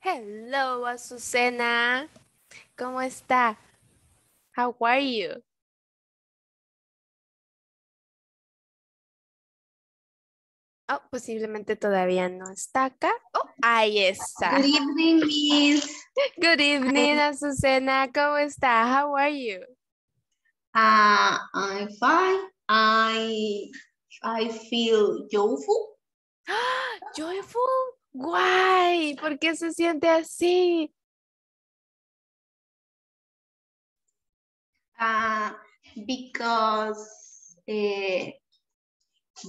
Hello, Azucena. ¿Cómo está? How are you? Oh, posiblemente todavía no está acá. Oh, ahí está. Good evening, Miss. Good evening, Azucena. ¿Cómo está? How are you? Ah, I'm fine. I, I feel joyful. joyful? guay, ¿por qué se siente así? Ah, because eh,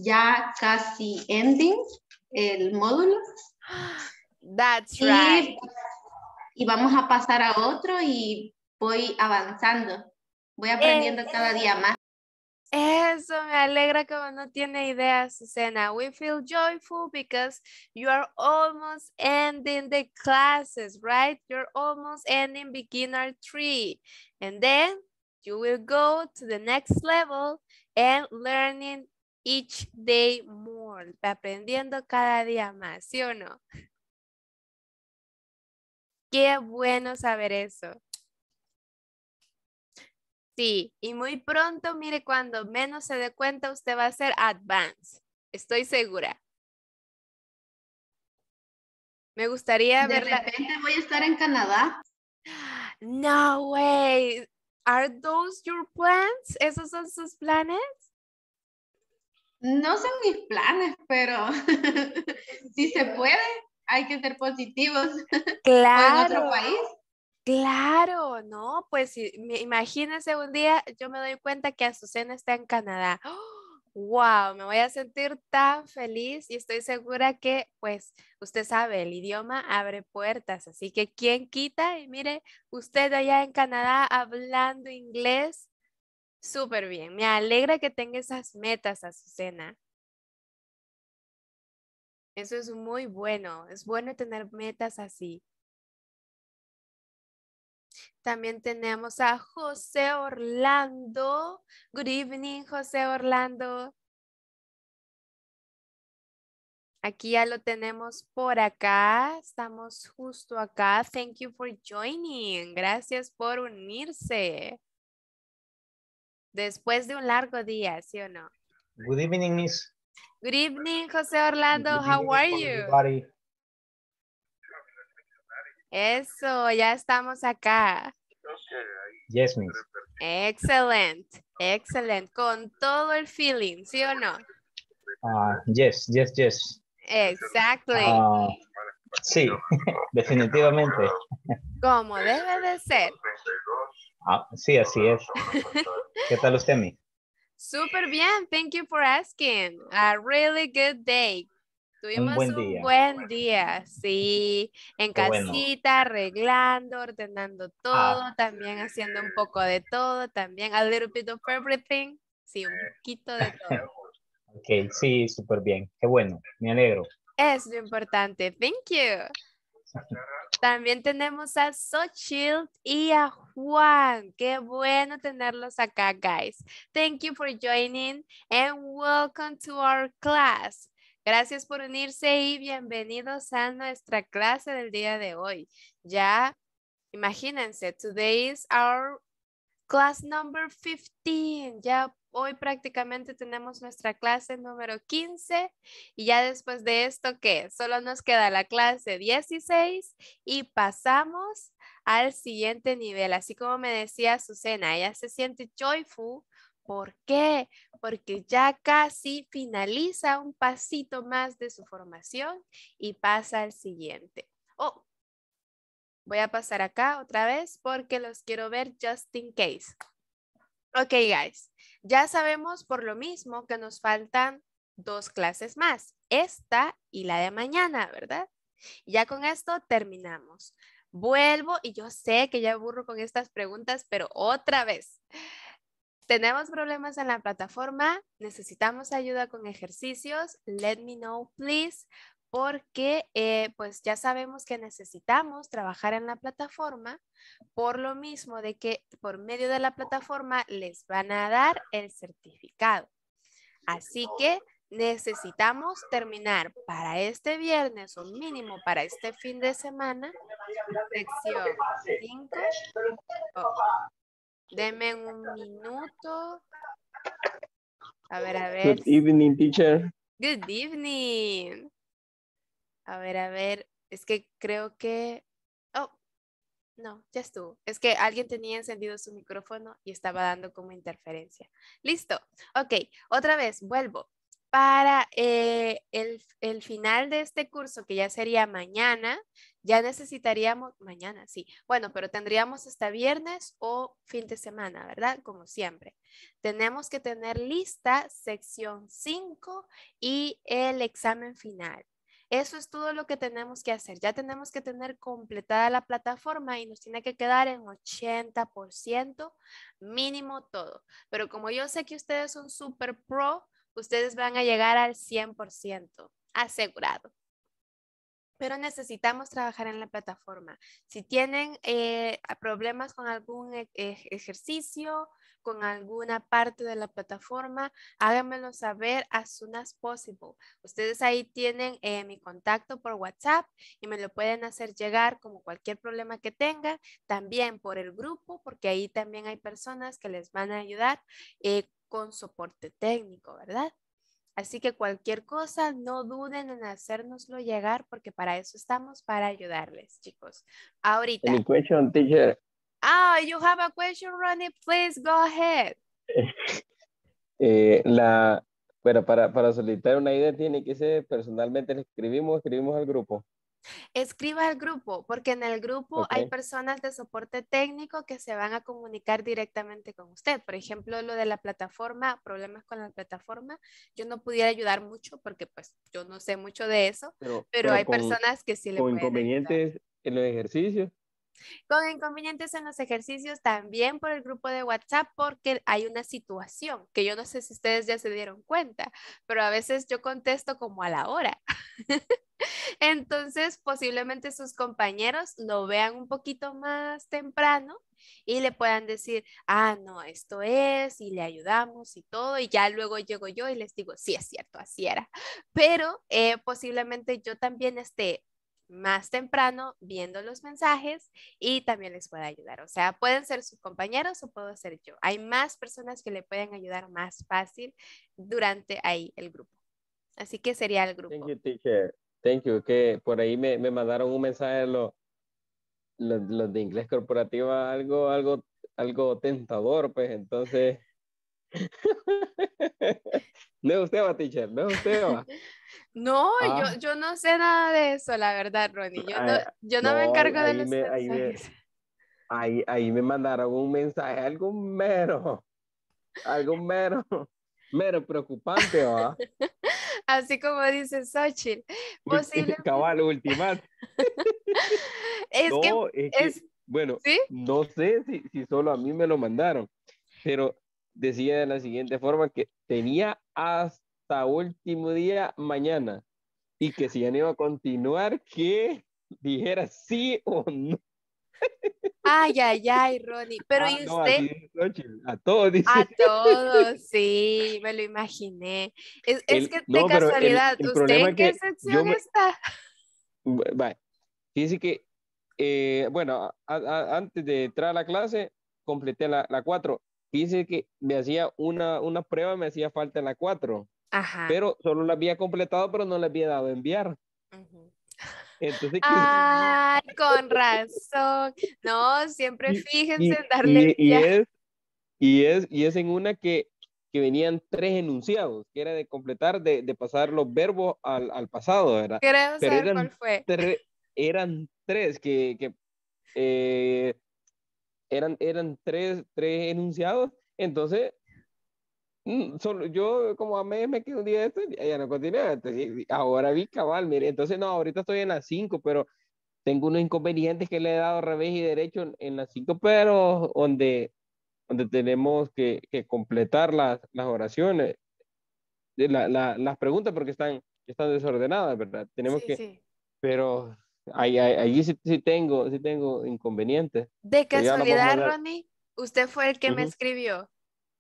ya casi ending el módulo. That's right. Y, vamos a pasar a otro y voy avanzando. Voy aprendiendo cada día más eso me alegra como no tiene idea, Susana. We feel joyful because you are almost ending the classes, right? You're almost ending beginner three. And then you will go to the next level and learning each day more. Aprendiendo cada día más, ¿sí o no? Qué bueno saber eso. Sí, y muy pronto, mire, cuando menos se dé cuenta, usted va a ser Advance, Estoy segura. Me gustaría ver. De repente voy a estar en Canadá. No way. Are those your plans? ¿Esos son sus planes? No son mis planes, pero si se puede, hay que ser positivos. Claro. en otro país. Claro, ¿no? Pues imagínense un día, yo me doy cuenta que Azucena está en Canadá. ¡Wow! Me voy a sentir tan feliz y estoy segura que, pues, usted sabe, el idioma abre puertas, así que quién quita y mire, usted allá en Canadá hablando inglés, súper bien. Me alegra que tenga esas metas, Azucena. Eso es muy bueno, es bueno tener metas así. También tenemos a José Orlando. Good evening, José Orlando. Aquí ya lo tenemos por acá. Estamos justo acá. Thank you for joining. Gracias por unirse. Después de un largo día, ¿sí o no? Good evening, Miss. Good evening, José Orlando. How are you? Eso, ya estamos acá. Yes, miss. Excelente, excelente. Con todo el feeling, ¿sí o no? Ah, yes, yes, yes. Exactly. Ah, sí, definitivamente. Como debe de ser. Ah, sí, así es. ¿Qué tal usted, mi? Super bien, thank you for asking. A really good day. Tuvimos un buen día. sí. En casita, arreglando, ordenando ah. todo, también haciendo un poco de todo, también a little bit of everything. Sí, un poquito de todo. ok, sí, súper bien. Qué bueno, me alegro. Es lo importante. Thank you. También tenemos a Sochild y a Juan. Qué bueno tenerlos acá, guys. Thank you for joining and welcome to our class. Gracias por unirse y bienvenidos a nuestra clase del día de hoy. Ya, imagínense, today is our class number 15. Ya hoy prácticamente tenemos nuestra clase número 15 y ya después de esto, ¿qué? Solo nos queda la clase 16 y pasamos al siguiente nivel. Así como me decía Susana, ella se siente joyful ¿Por qué? Porque ya casi finaliza un pasito más de su formación y pasa al siguiente. Oh, voy a pasar acá otra vez porque los quiero ver just in case. Ok, guys. Ya sabemos por lo mismo que nos faltan dos clases más. Esta y la de mañana, ¿verdad? Ya con esto terminamos. Vuelvo y yo sé que ya aburro con estas preguntas, pero otra vez tenemos problemas en la plataforma, necesitamos ayuda con ejercicios, let me know, please, porque eh, pues ya sabemos que necesitamos trabajar en la plataforma por lo mismo de que por medio de la plataforma les van a dar el certificado. Así que necesitamos terminar para este viernes o mínimo para este fin de semana sección 5. Deme un minuto. A ver, a ver. Good evening, teacher. Good evening. A ver, a ver. Es que creo que... Oh, no, ya estuvo. Es que alguien tenía encendido su micrófono y estaba dando como interferencia. Listo. Ok, otra vez, vuelvo para eh, el, el, final de este curso, que ya sería mañana, ya necesitaríamos, mañana sí, bueno, pero tendríamos hasta viernes o fin de semana, ¿verdad? Como siempre. Tenemos que tener lista sección 5 y el examen final. Eso es todo lo que tenemos que hacer. Ya tenemos que tener completada la plataforma y nos tiene que quedar en 80% mínimo todo. Pero como yo sé que ustedes son super pro, ustedes van a llegar al 100% asegurado. Pero necesitamos trabajar en la plataforma. Si tienen eh, problemas con algún e-, e-, ejercicio, con alguna parte de la plataforma, háganmelo saber as soon as possible. Ustedes ahí tienen eh, mi contacto por WhatsApp y me lo pueden hacer llegar como cualquier problema que tengan, también por el grupo, porque ahí también hay personas que les van a ayudar eh, con soporte técnico, ¿verdad? Así que cualquier cosa, no duden en hacérnoslo llegar porque para eso estamos, para ayudarles, chicos. Ahorita. Ah, you have a question, Ronnie, please go ahead. Eh, la, para, para solicitar una idea tiene que ser personalmente, le escribimos, escribimos al grupo. Escriba al grupo, porque en el grupo hay personas de soporte técnico que se van a comunicar directamente con usted. Por ejemplo, lo de la plataforma, problemas con la plataforma, yo no pudiera ayudar mucho porque pues yo no sé mucho de eso, pero, hay personas que sí le con pueden inconvenientes en los ejercicios con inconvenientes en los ejercicios también por el grupo de WhatsApp porque hay una situación que yo no sé si ustedes ya se dieron cuenta, pero a veces yo contesto como a la hora. Entonces, posiblemente sus compañeros lo vean un poquito más temprano y le puedan decir, ah, no, esto es, y le ayudamos y todo, y ya luego llego yo y les digo, sí, es cierto, así era. Pero eh, posiblemente yo también esté más temprano viendo los mensajes y también les pueda ayudar. O sea, pueden ser sus compañeros o puedo ser yo. Hay más personas que le pueden ayudar más fácil durante ahí el grupo. Así que sería el grupo. Thank you, teacher. Thank you. Que por ahí me, me mandaron un mensaje los, los, de inglés corporativo, algo, algo, algo tentador, pues entonces. Me usted no, yo, ah. yo, no sé nada de eso, la verdad, Ronnie. Yo no, ah, me encargo de los ahí, me, ahí, me mandaron un mensaje, algo mero, algo mero, mero preocupante, ¿va? Así como dice Xochitl. Posible... Cabal, última es, que, es, bueno, no sé si, si solo a mí me lo mandaron, pero decía de la siguiente forma que tenía hasta último día mañana y que si ya no iba a continuar, que dijera sí o no. Ay, ay, ay, Ronnie. Pero ah, ¿y usted? a, todos, dice. A todos, sí, me lo imaginé. Es, que de casualidad, ¿usted en qué sección está? Dice que, eh, bueno, antes de entrar a la clase, completé la 4 Dice que me hacía una, una prueba, me hacía falta en la 4. Ajá. Pero solo la había completado, pero no la había dado a enviar. Entonces, Ay, con razón. No, siempre fíjense en darle. Y, es, y, es, y, es, en una que, que venían tres enunciados, que era de completar, de, de pasar los verbos al, al pasado, ¿verdad? saber eran, cuál fue. eran tres que, que eh, eran, eran tres, enunciados, entonces mm, Solo, yo como a mes me quedé un día de esto, ya, ya no continué. ahora vi cabal, mire, entonces no, ahorita estoy en las cinco, pero tengo unos inconvenientes que le he dado revés y derecho en, las cinco, pero donde, donde tenemos que, que completar las, las oraciones, la, la, las preguntas porque están, están desordenadas, ¿verdad? Tenemos que... Pero Ahí, sí, tengo, si tengo inconvenientes. De casualidad, Ronnie, ¿usted fue el que me escribió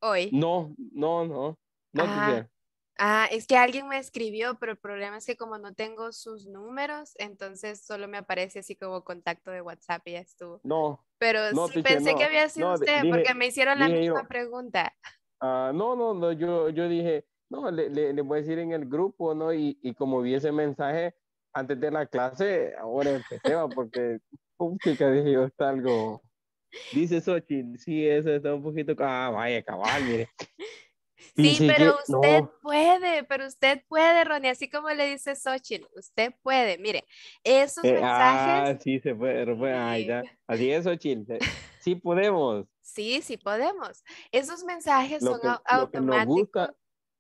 hoy? No, no, no. no ah, ah, es que alguien me escribió, pero el problema es que como no tengo sus números, entonces solo me aparece así como contacto de WhatsApp y ya estuvo. No. Pero pensé que había sido usted, porque me hicieron la misma pregunta. Ah, no, no, no, yo, yo dije, no, le, le, voy a decir en el grupo, ¿no? Y, y como vi ese mensaje, antes de la clase, ahora empecemos porque, chica, dije yo, está algo... Dice Sochi, sí, eso está un poquito... Ah, vaya, cabal, mire. Sí, pero usted puede, pero usted puede, Ronnie, así como le dice Xochitl, usted puede, mire, esos eh, mensajes. Ah, sí, se puede, bueno, ahí ya. así es, Xochitl, sí podemos. Sí, sí podemos. Esos mensajes son automáticos. Lo que nos gusta,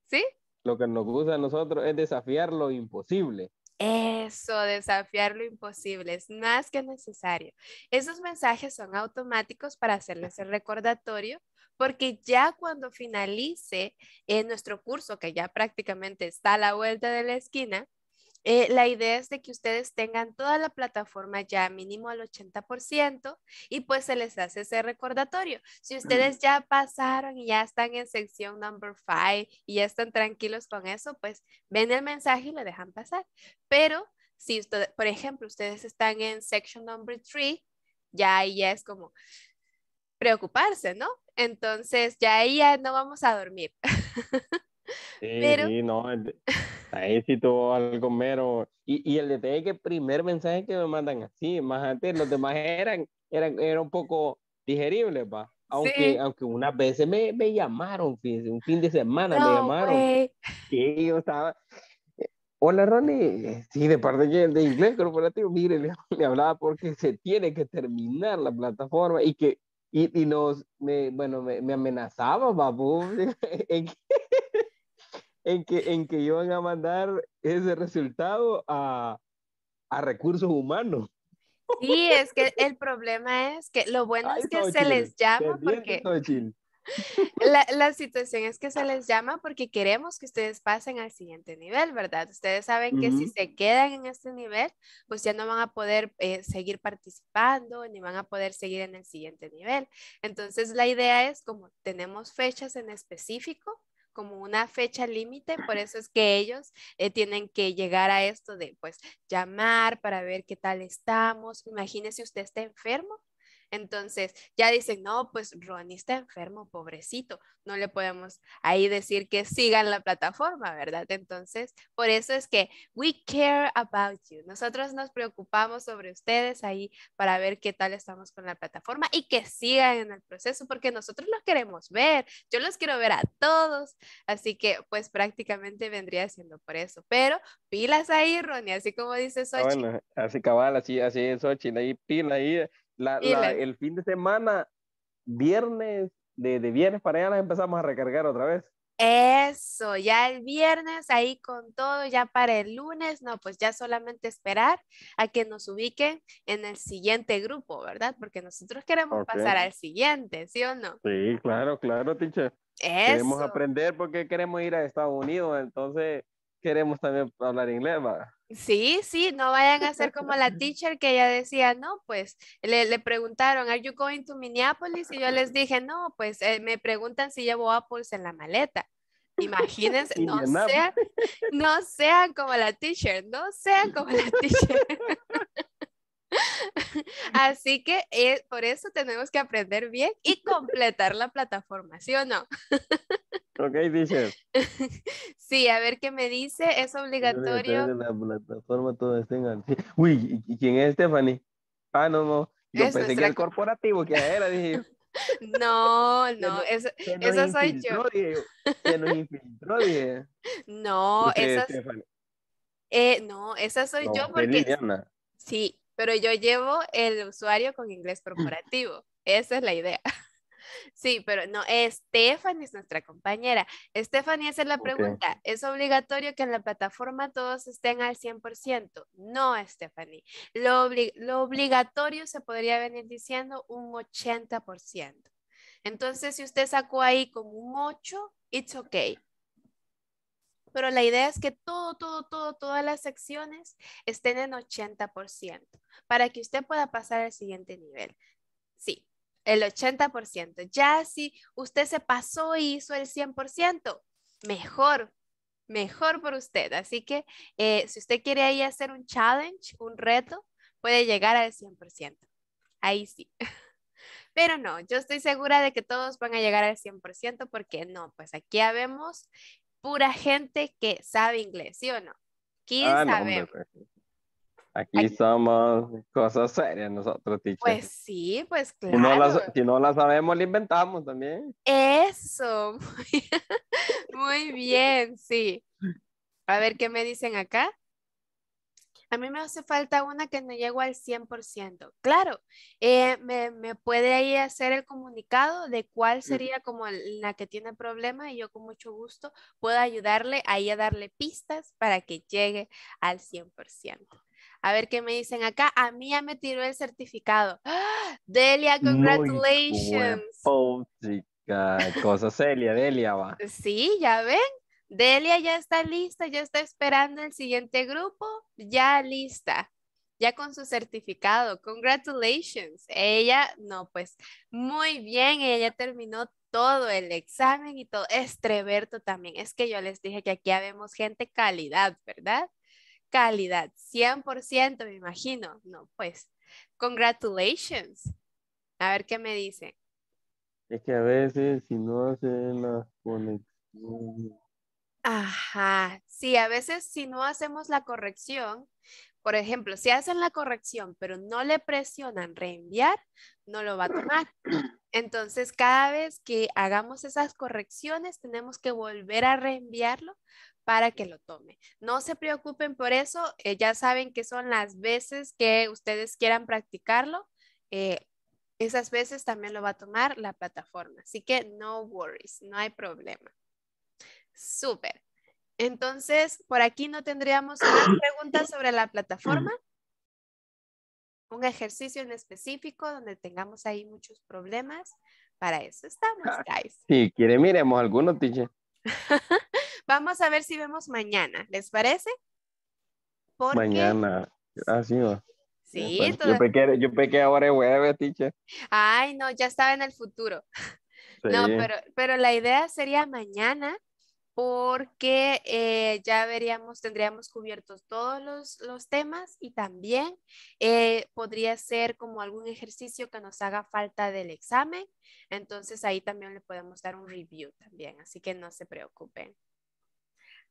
¿Sí? Lo que nos gusta a nosotros es desafiar lo imposible. Eso, desafiar lo imposible es más que necesario. Esos mensajes son automáticos para hacerles el recordatorio, porque ya cuando finalice eh, nuestro curso, que ya prácticamente está a la vuelta de la esquina, eh, la idea es de que ustedes tengan toda la plataforma ya mínimo al 80% y pues se les hace ese recordatorio. Si ustedes ya pasaron y ya están en sección number 5 y ya están tranquilos con eso, pues ven el mensaje y lo dejan pasar. Pero si, por ejemplo, ustedes están en sección number 3, ya ahí ya es como preocuparse, ¿no? Entonces ya ahí ya no vamos a dormir. Sí, sí, no, ahí sí tuvo algo mero. Y, y el detalle que el primer mensaje que me mandan así, más antes, los demás eran, eran, un poco digeribles, Aunque, aunque unas veces me, me llamaron, fíjense, un fin de semana me llamaron. Pues. Sí, yo estaba. Eh, Hola Ronnie, eh, sí, de parte de, de inglés corporativo, mire, le, hablaba porque se tiene que terminar la plataforma y que, y, y nos, me, bueno, me, me amenazaba, papu. en que, en que iban a mandar ese resultado a, a recursos humanos. Sí, es que el problema es que lo bueno es que se les llama porque la, situación es que se les llama porque queremos que ustedes pasen al siguiente nivel, ¿verdad? Ustedes saben que si se quedan en este nivel, pues ya no van a poder eh, seguir participando ni van a poder seguir en el siguiente nivel. Entonces la idea es como tenemos fechas en específico como una fecha límite, por eso es que ellos eh, tienen que llegar a esto de pues llamar para ver qué tal estamos. Imagínese usted está enfermo entonces ya dicen, no, pues Ronnie está enfermo, pobrecito, no le podemos ahí decir que sigan la plataforma, ¿verdad? Entonces, por eso es que we care about you. Nosotros nos preocupamos sobre ustedes ahí para ver qué tal estamos con la plataforma y que sigan en el proceso porque nosotros los queremos ver. Yo los quiero ver a todos. Así que pues prácticamente vendría siendo por eso. Pero pilas ahí, Ronnie, así como dice Sochi. Ah, bueno, así cabal, así, así es Sochi, ahí pila ahí el fin de semana, viernes, de, viernes para allá las empezamos a recargar otra vez. Eso, ya el viernes ahí con todo, ya para el lunes, no, pues ya solamente esperar a que nos ubiquen en el siguiente grupo, ¿verdad? Porque nosotros queremos pasar al siguiente, ¿sí o no? Sí, claro, claro, teacher. Queremos aprender porque queremos ir a Estados Unidos, entonces queremos también hablar inglés, ¿va? Sí, sí, no vayan a ser como la teacher que ella decía, no, pues le, preguntaron, ¿Are you going to Minneapolis? Y yo les dije, no, pues eh, me preguntan si llevo apples en la maleta. Imagínense, no sean, no sean como la teacher, no sean como la teacher. Así que es eh, por eso tenemos que aprender bien y completar la plataforma, ¿sí o no? Ok, dice. sí, a ver qué me dice. Es obligatorio. la plataforma Uy, ¿quién es Stephanie? Ah, no, no. Yo es pensé que el corporativo que era, dije. No, no, esa soy yo. No, esa eh, no, esa soy yo porque. sí, pero yo llevo el usuario con inglés corporativo. Esa es la idea. Sí, pero no, Stephanie es nuestra compañera. Stephanie, esa es la pregunta. ¿Es obligatorio que en la plataforma todos estén al 100%? No, Stephanie. Lo, lo obligatorio se podría venir diciendo un 80%. Entonces, si usted sacó ahí como un 8, it's okay pero la idea es que todo, todo, todo, todas las secciones estén en 80% para que usted pueda pasar al siguiente nivel. Sí, el 80%. Ya si usted se pasó y hizo el 100%, mejor, mejor por usted. Así que eh, si usted quiere ahí hacer un challenge, un reto, puede llegar al 100%. Ahí sí. Pero no, yo estoy segura de que todos van a llegar al 100% porque no, pues aquí habemos pura gente que sabe inglés, ¿sí o no? ¿Quién ah, sabe? Pues. Aquí estamos, somos cosas serias nosotros, teacher. Pues sí, pues claro. Si no, la, sabemos, la inventamos también. Eso. Muy bien, sí. A ver qué me dicen acá. A mí me hace falta una que no llego al 100%. Claro, eh, me, me, puede ahí hacer el comunicado de cuál sería como la que tiene problema y yo con mucho gusto puedo ayudarle ahí a darle pistas para que llegue al 100%. A ver qué me dicen acá. A mí ya me tiró el certificado. ¡Ah! Delia, congratulations. cosas Cosa Delia va. Sí, ya ven. Delia ya está lista, ya está esperando el siguiente grupo, ya lista, ya con su certificado. Congratulations. Ella, no, pues muy bien, ella terminó todo el examen y todo. Estreberto también. Es que yo les dije que aquí habemos gente calidad, ¿verdad? calidad, 100%, me imagino. No, pues, congratulations. A ver qué me dice. Es que a veces si no hacen la conexión. Ajá, sí, a veces si no hacemos la corrección, por ejemplo, si hacen la corrección pero no le presionan reenviar, no lo va a tomar. Entonces, cada vez que hagamos esas correcciones, tenemos que volver a reenviarlo para que lo tome. No se preocupen por eso, eh, ya saben que son las veces que ustedes quieran practicarlo. Eh, esas veces también lo va a tomar la plataforma. Así que no worries, no hay problema. Súper. Entonces, por aquí no tendríamos preguntas sobre la plataforma. Un ejercicio en específico donde tengamos ahí muchos problemas. Para eso estamos, ah, guys. Si quiere, miremos alguno teacher. Vamos a ver si vemos mañana, ¿les parece? Mañana, así ah, va. Sí, yo, pequé, yo pequé ahora es jueves, teacher. Ay, no, ya estaba en el futuro. No, pero, pero la idea sería mañana porque eh, ya veríamos, tendríamos cubiertos todos los, los temas y también eh, podría ser como algún ejercicio que nos haga falta del examen. Entonces ahí también le podemos dar un review también, así que no se preocupen.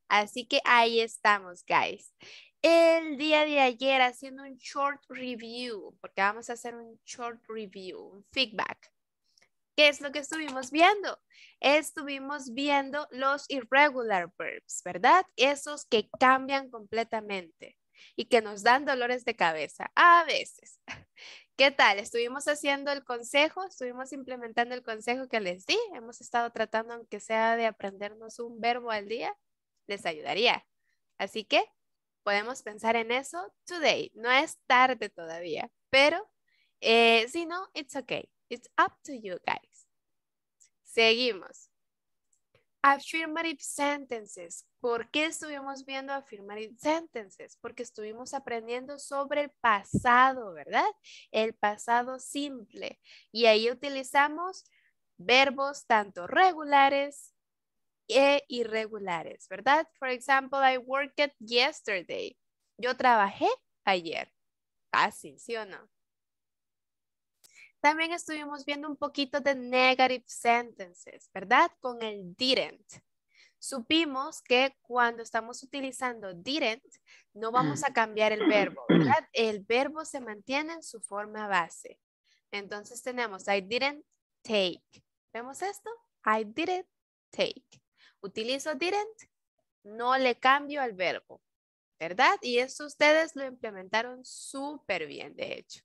Así que ahí estamos, guys. El día de ayer haciendo un short review, porque vamos a hacer un short review, un feedback. ¿Qué es lo que estuvimos viendo? Estuvimos viendo los irregular verbs, ¿verdad? Esos que cambian completamente y que nos dan dolores de cabeza a veces. ¿Qué tal? Estuvimos haciendo el consejo, estuvimos implementando el consejo que les di. Hemos estado tratando, aunque sea de aprendernos un verbo al día les ayudaría. Así que podemos pensar en eso today. No es tarde todavía, pero eh, si no, it's okay. It's up to you guys. Seguimos. Affirmative sentences. ¿Por qué estuvimos viendo affirmative sentences? Porque estuvimos aprendiendo sobre el pasado, ¿verdad? El pasado simple. Y ahí utilizamos verbos tanto regulares e irregulares, ¿verdad? For example, I worked yesterday. Yo trabajé ayer. ¿Así ¿sí o no? También estuvimos viendo un poquito de negative sentences, ¿verdad? Con el didn't. Supimos que cuando estamos utilizando didn't, no vamos a cambiar el verbo, mm. ¿verdad? El verbo se mantiene en su forma base. Entonces tenemos I didn't take. ¿Vemos esto? I didn't take. Utilizo didn't, no le cambio al verbo, ¿verdad? Y eso ustedes lo implementaron súper bien, de hecho.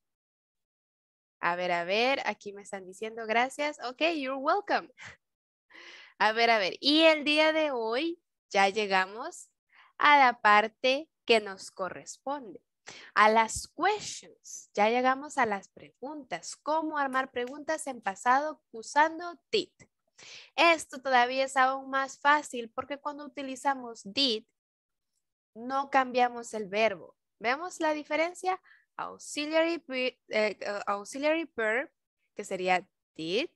A ver, a ver, aquí me están diciendo gracias. Ok, you're welcome. A ver, a ver, y el día de hoy ya llegamos a la parte que nos corresponde, a las questions. Ya llegamos a las preguntas, cómo armar preguntas en pasado usando did. Esto todavía es aún más fácil porque cuando utilizamos did, no cambiamos el verbo. ¿Vemos la diferencia? Eh, eh, auxiliary, verb, que sería did,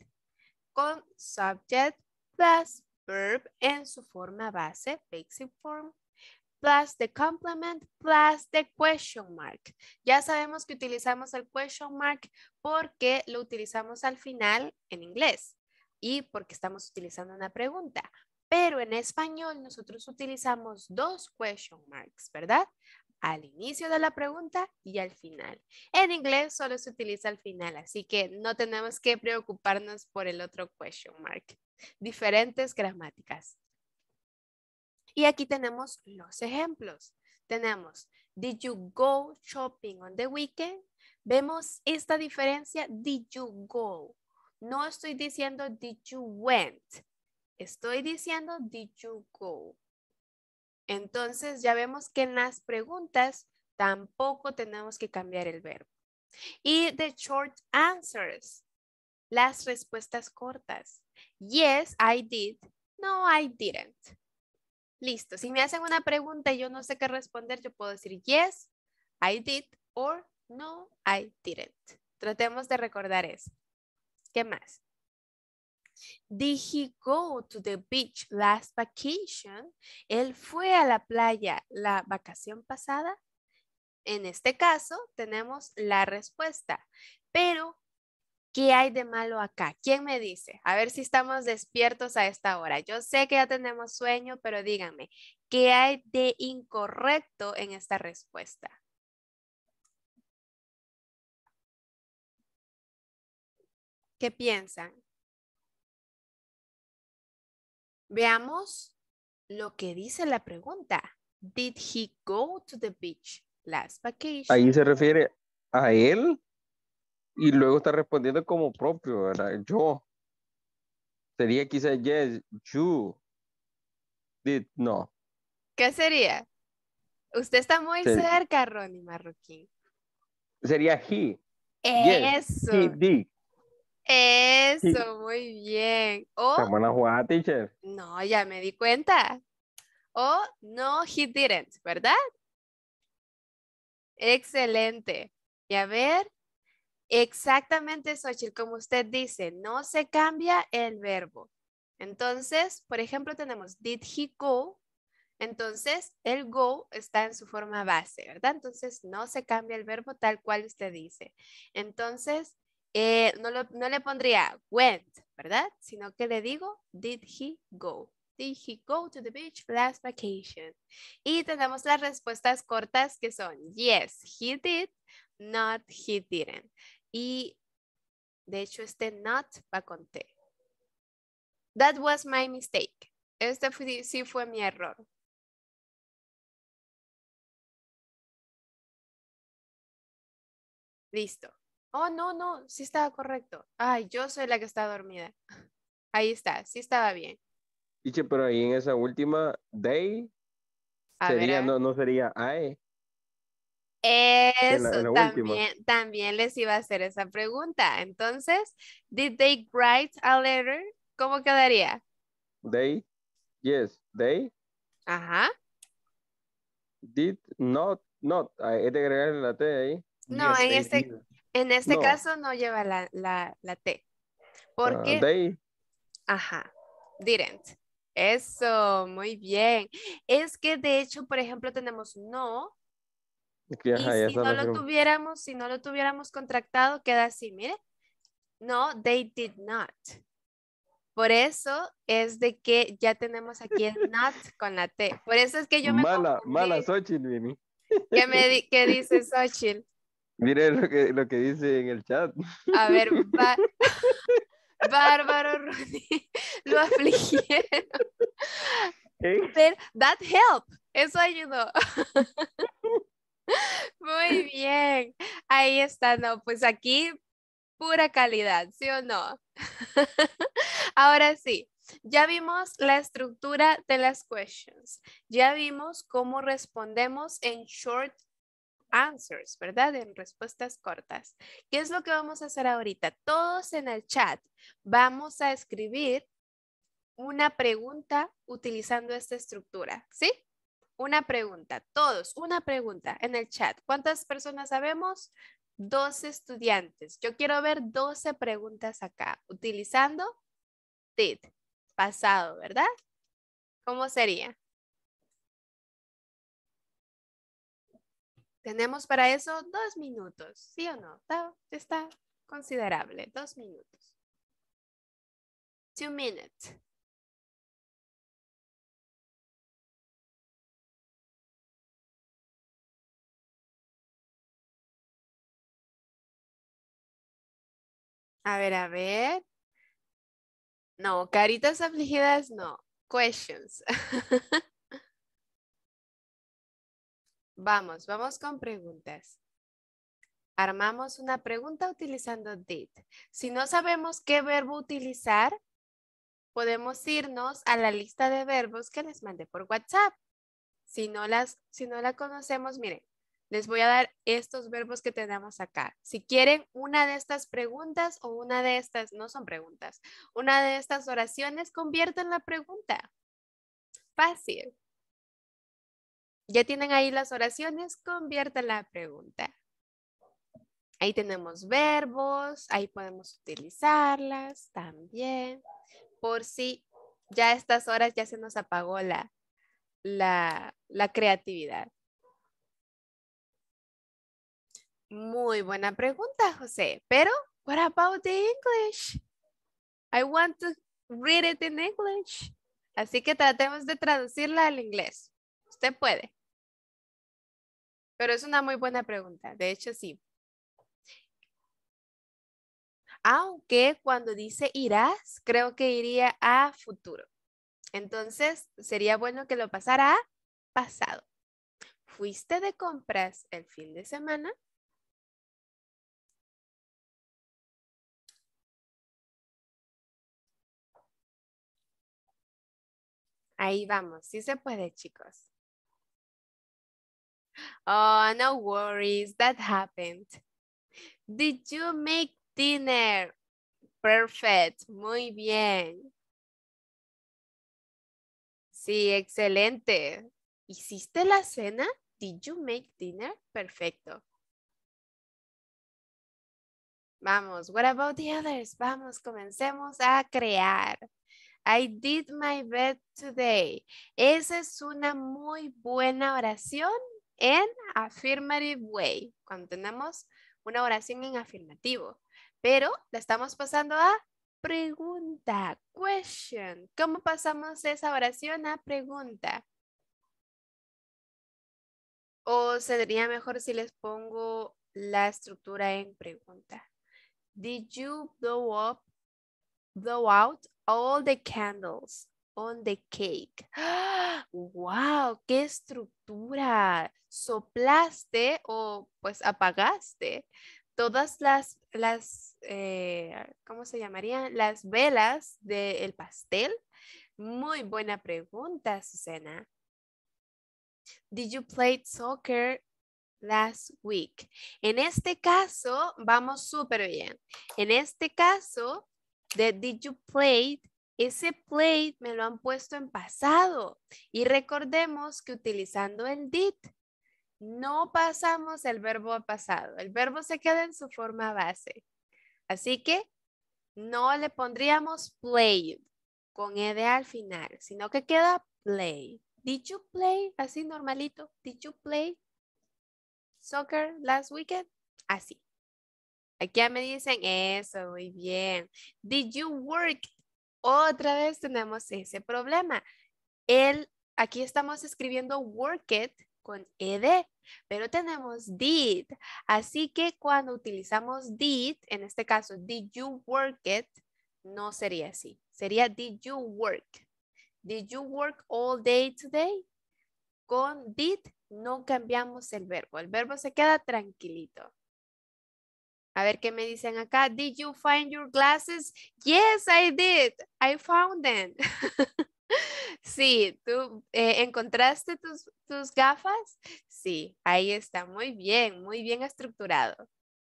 con subject plus verb en su forma base, basic form, plus the complement plus the question mark. Ya sabemos que utilizamos el question mark porque lo utilizamos al final en inglés y porque estamos utilizando una pregunta. Pero en español nosotros utilizamos dos question marks, ¿verdad? Al inicio de la pregunta y al final. En inglés solo se utiliza al final, así que no tenemos que preocuparnos por el otro question mark. Diferentes gramáticas. Y aquí tenemos los ejemplos. Tenemos, did you go shopping on the weekend? Vemos esta diferencia, did you go? No estoy diciendo did you went. Estoy diciendo did you go. Entonces ya vemos que en las preguntas tampoco tenemos que cambiar el verbo. Y the short answers, las respuestas cortas. Yes, I did. No, I didn't. Listo. Si me hacen una pregunta y yo no sé qué responder, yo puedo decir yes, I did or no, I didn't. Tratemos de recordar eso. ¿Qué más? Did he go to the beach last vacation? Él fue a la playa la vacación pasada. En este caso tenemos la respuesta, pero ¿qué hay de malo acá? ¿Quién me dice? A ver si estamos despiertos a esta hora. Yo sé que ya tenemos sueño, pero díganme, ¿qué hay de incorrecto en esta respuesta? ¿Qué piensan? Veamos lo que dice la pregunta. Did he go to the beach last vacation? Ahí se refiere a él y luego está respondiendo como propio, ¿verdad? Yo. Sería quizás yes, you did, no. ¿Qué sería? Usted está muy cerca, Ronnie Marroquín. Sería he. Eso. Yes, he did. Eso, muy bien. ¿Cómo Está buena teacher. No, ya me di cuenta. O no, he didn't, ¿verdad? Excelente. Y a ver, exactamente, Xochitl, como usted dice, no se cambia el verbo. Entonces, por ejemplo, tenemos did he go. Entonces, el go está en su forma base, ¿verdad? Entonces, no se cambia el verbo tal cual usted dice. Entonces, eh, no, no, le pondría went, ¿verdad? Sino que le digo, did he go? Did he go to the beach last vacation? Y tenemos las respuestas cortas que son, yes, he did, not, he didn't. Y de hecho este not va con T. That was my mistake. Este sí fue mi error. Listo oh, no, no, sí estaba correcto. Ay, yo soy la que está dormida. Ahí está, sí estaba bien. Dice, pero ahí en esa última, day, sería, no, no sería I. Eso, también, les iba a hacer esa pregunta. Entonces, did they write a letter? ¿Cómo quedaría? They, yes, they. Ajá. Did not, not, hay que agregar la T ahí. No, en este, caso, en este caso no lleva la, la, la T. Porque... Ah, ajá. Didn't. Eso, muy bien. Es que de hecho, por ejemplo, tenemos no. si no lo tuviéramos, si no lo tuviéramos contractado, queda así, mire. No, they did not. Por eso es de que ya tenemos aquí el not con la T. Por eso es que yo me Mala, mala Xochitl, Mimi. ¿Qué, me, qué dice Xochitl? Mire lo que, lo que dice en el chat. A ver, Bárbaro Rudy, lo afligieron. That help, eso ayudó. Muy bien, ahí está, no, pues aquí pura calidad, ¿sí o no? Ahora sí, ya vimos la estructura de las questions, ya vimos cómo respondemos en short answers, ¿verdad? En respuestas cortas. ¿Qué es lo que vamos a hacer ahorita? Todos en el chat vamos a escribir una pregunta utilizando esta estructura, ¿sí? Una pregunta, todos, una pregunta en el chat. ¿Cuántas personas sabemos? 12 estudiantes. Yo quiero ver 12 preguntas acá, utilizando did, pasado, ¿verdad? ¿Cómo sería? Tenemos para eso dos minutos, ¿sí o no? Está, considerable, dos minutos. Two minutes. A ver, a ver. No, caritas afligidas no. Questions. Vamos, vamos con preguntas. Armamos una pregunta utilizando did. Si no sabemos qué verbo utilizar, podemos irnos a la lista de verbos que les mandé por WhatsApp. Si no, las, si no la conocemos, miren, les voy a dar estos verbos que tenemos acá. Si quieren una de estas preguntas o una de estas, no son preguntas, una de estas oraciones, en la pregunta. Fácil. Ya tienen ahí las oraciones, convierta la pregunta. Ahí tenemos verbos, ahí podemos utilizarlas también. Por si ya a estas horas ya se nos apagó la, la, la creatividad. Muy buena pregunta, José. Pero, what about the English? I want to read it in English. Así que tratemos de traducirla al inglés. Usted puede. Pero es una muy buena pregunta, de hecho sí. Aunque cuando dice irás, creo que iría a futuro. Entonces, sería bueno que lo pasara a pasado. ¿Fuiste de compras el fin de semana? Ahí vamos, sí se puede, chicos. Oh, no worries, that happened. Did you make dinner? Perfect, muy bien. Sí, excelente. ¿Hiciste la cena? Did you make dinner? Perfecto. Vamos, what about the others? Vamos, comencemos a crear. I did my bed today. Esa es una muy buena oración en affirmative way, cuando tenemos una oración en afirmativo, pero la estamos pasando a pregunta, question. ¿Cómo pasamos esa oración a pregunta? O sería mejor si les pongo la estructura en pregunta. Did you blow up, blow out all the candles? on the cake. ¡Wow! ¡Ah! ¡Qué estructura! Soplaste o pues apagaste todas las, las eh, ¿cómo se llamarían? Las velas del pastel. Muy buena pregunta, Susana. Did you play soccer last week? En este caso, vamos súper bien. En este caso, de did you play ese played me lo han puesto en pasado. Y recordemos que utilizando el did, no pasamos el verbo a pasado. El verbo se queda en su forma base. Así que no le pondríamos played con ed al final, sino que queda play. Did you play? Así normalito. Did you play soccer last weekend? Así. Aquí ya me dicen eso, muy bien. Did you work otra vez tenemos ese problema. aquí estamos escribiendo work it con ed, pero tenemos did. Así que cuando utilizamos did, en este caso, did you work it, no sería así. Sería did you work. Did you work all day today? Con did no cambiamos el verbo. El verbo se queda tranquilito. A ver qué me dicen acá. Did you find your glasses? Yes, I did. I found them. sí, ¿tú eh, encontraste tus, tus gafas? Sí, ahí está. Muy bien, muy bien estructurado.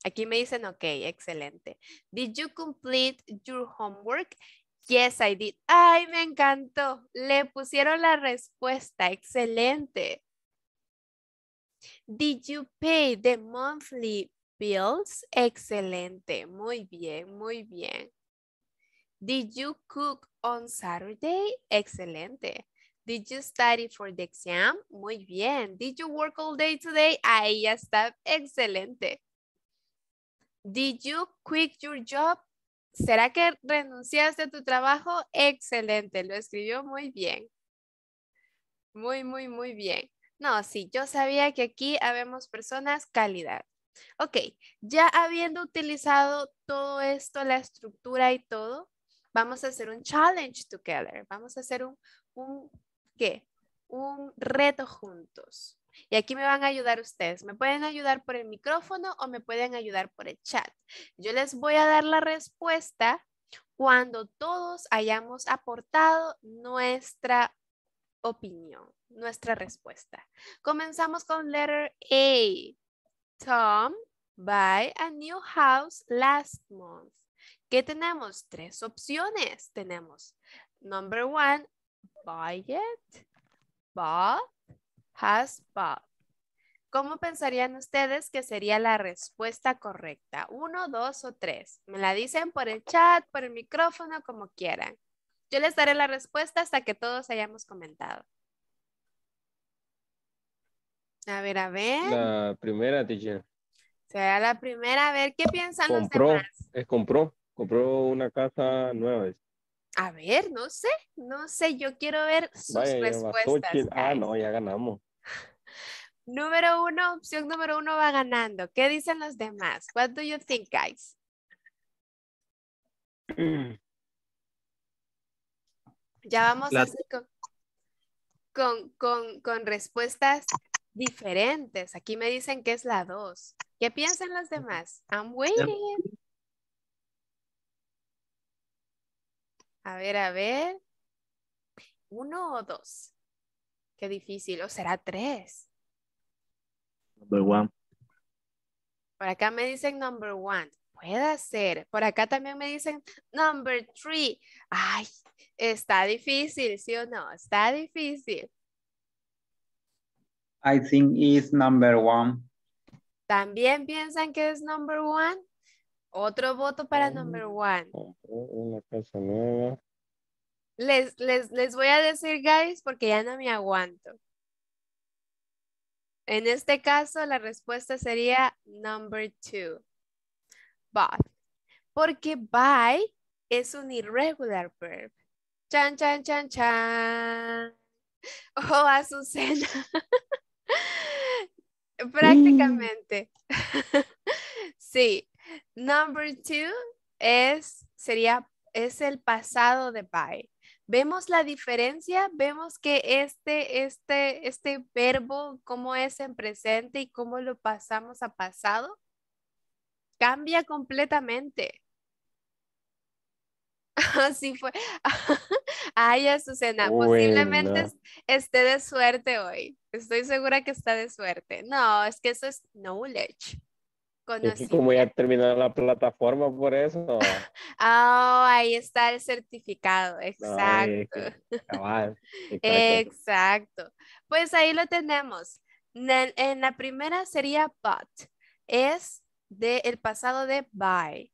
Aquí me dicen, ok, excelente. Did you complete your homework? Yes, I did. Ay, me encantó. Le pusieron la respuesta. Excelente. Did you pay the monthly bills? Excelente, muy bien, muy bien. Did you cook on Saturday? Excelente. Did you study for the exam? Muy bien. Did you work all day today? Ahí ya está, excelente. Did you quit your job? ¿Será que renunciaste a tu trabajo? Excelente, lo escribió muy bien. Muy, muy, muy bien. No, sí, yo sabía que aquí habemos personas calidad. Ok, ya habiendo utilizado todo esto, la estructura y todo, vamos a hacer un challenge together. Vamos a hacer un, un ¿qué? Un reto juntos. Y aquí me van a ayudar ustedes. Me pueden ayudar por el micrófono o me pueden ayudar por el chat. Yo les voy a dar la respuesta cuando todos hayamos aportado nuestra opinión, nuestra respuesta. Comenzamos con letter A. Tom buy a new house last month. ¿Qué tenemos? Tres opciones tenemos. Number one, buy it. bought, has bought. ¿Cómo pensarían ustedes que sería la respuesta correcta? ¿Uno, dos o tres? Me la dicen por el chat, por el micrófono, como quieran. Yo les daré la respuesta hasta que todos hayamos comentado. A ver, a ver. La primera, teacher. Será la primera. A ver, ¿qué piensan los demás? Es compró. Compró una casa nueva. A ver, no sé. No sé. Yo quiero ver sus respuestas. Ah, no, ya ganamos. Número uno, opción número uno va ganando. ¿Qué dicen los demás? What do you think, guys? Ya vamos con, con, con, con respuestas diferentes. Aquí me dicen que es la dos ¿Qué piensan los demás? I'm waiting. A ver, a ver. ¿Uno o dos? Qué difícil. ¿O será tres? Number one. Por acá me dicen number one. Puede ser. Por acá también me dicen number three. Ay, está difícil, ¿sí o no? Está difícil. I think it's number one. ¿También piensan que es number one? Otro voto para oh, number one. Una oh, oh, casa nueva. Les, les voy a decir, guys, porque ya no me aguanto. En este caso, la respuesta sería number two. But. Porque bye es un irregular verb. Chan, chan, chan, chan. Oh, Azucena. Prácticamente. Mm. sí. Number two es, sería, es el pasado de by. Vemos la diferencia, vemos que este, este, este verbo, cómo es en presente y cómo lo pasamos a pasado, cambia completamente. Así fue. Ay, Azucena, posiblemente esté de suerte hoy. Estoy segura que está de suerte. No, es que eso es knowledge. como ya terminó la plataforma por eso. oh, ahí está el certificado, exacto. exacto. Pues ahí lo tenemos. En, la primera sería but, es del pasado de by.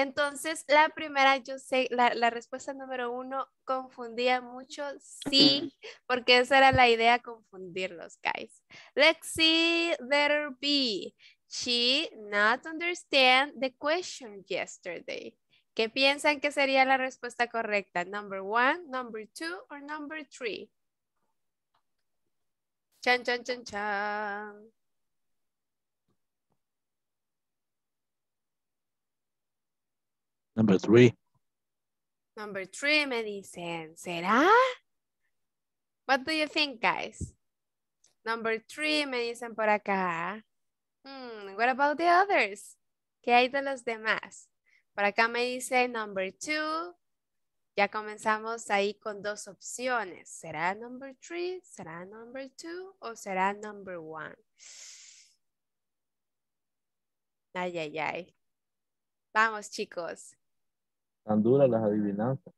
Entonces, la primera, yo sé, la, respuesta número uno, confundía mucho, sí, porque esa era la idea, confundirlos, guys. Let's see, letter B. She not understand the question yesterday. ¿Qué piensan que sería la respuesta correcta? Number one, number two, or number three? Chan, chan, chan, chan. Number three. Number three me dicen, ¿será? What do you think, guys? Number three me dicen por acá. Hmm, what about the others? ¿Qué hay de los demás? Por acá me dice number two. Ya comenzamos ahí con dos opciones. ¿Será number three? ¿Será number two? ¿O será number one? Ay, ay, ay. Vamos, chicos. Tan duras las adivinanzas.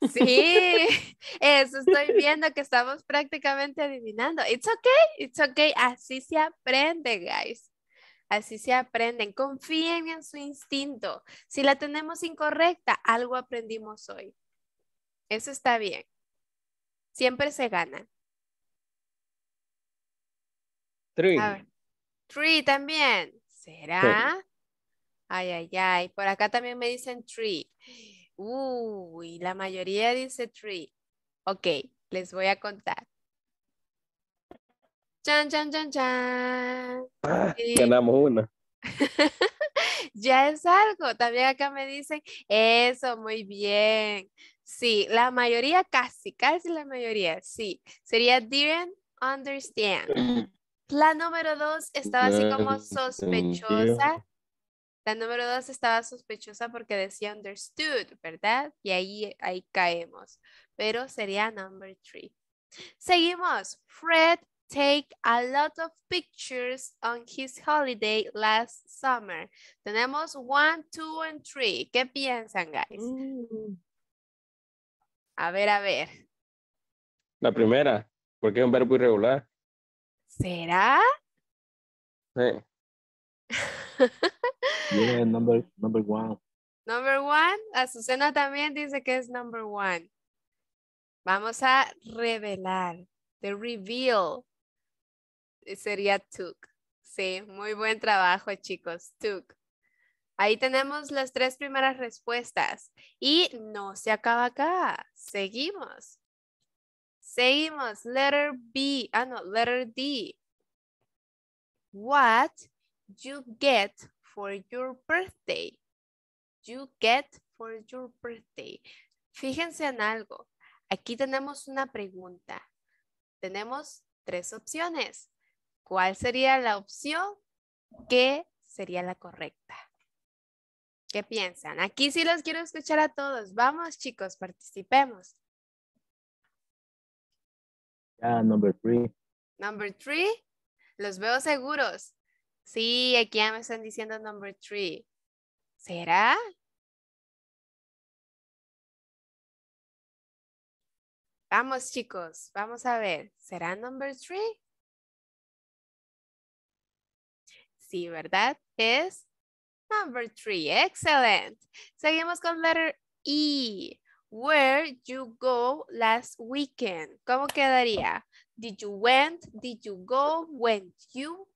Sí, eso estoy viendo que estamos prácticamente adivinando. It's okay, it's okay. Así se aprende, guys. Así se aprenden. Confíen en su instinto. Si la tenemos incorrecta, algo aprendimos hoy. Eso está bien. Siempre se gana. Tree. Tree también. ¿Será? Ay, ay, ay. Por acá también me dicen tree. Uy, la mayoría dice tree. Ok, les voy a contar. Chan, chan, chan, chan. Ah, eh, ganamos una. ya es algo. También acá me dicen, eso, muy bien. Sí, la mayoría, casi, casi la mayoría, sí. Sería didn't understand. Mm. La número dos estaba así como ah, sospechosa. La número dos estaba sospechosa porque decía understood, ¿verdad? Y ahí, ahí caemos. Pero sería number three. Seguimos. Fred take a lot of pictures on his holiday last summer. Tenemos one, two, and three. ¿Qué piensan, guys? Mm. A ver, a ver. La primera, porque es un verbo irregular. ¿Será? Sí. yeah, number, number one. Number one. Azucena también dice que es number one. Vamos a revelar. The reveal. Sería took. Sí, muy buen trabajo, chicos. Took. Ahí tenemos las tres primeras respuestas. Y no se acaba acá. Seguimos. Seguimos. Letter B. Ah, no, letter D. What you get for your birthday. You get for your birthday. Fíjense en algo. Aquí tenemos una pregunta. Tenemos tres opciones. ¿Cuál sería la opción que sería la correcta? ¿Qué piensan? Aquí sí los quiero escuchar a todos. Vamos, chicos, participemos. number three. Number three. Los veo seguros. Sí, aquí ya me están diciendo number three. ¿Será? Vamos chicos, vamos a ver. ¿Será number three? Sí, ¿verdad? Es number three. ¡Excelente! Seguimos con letter E. Where you go last weekend. ¿Cómo quedaría? Did you went? Did you go? Went you?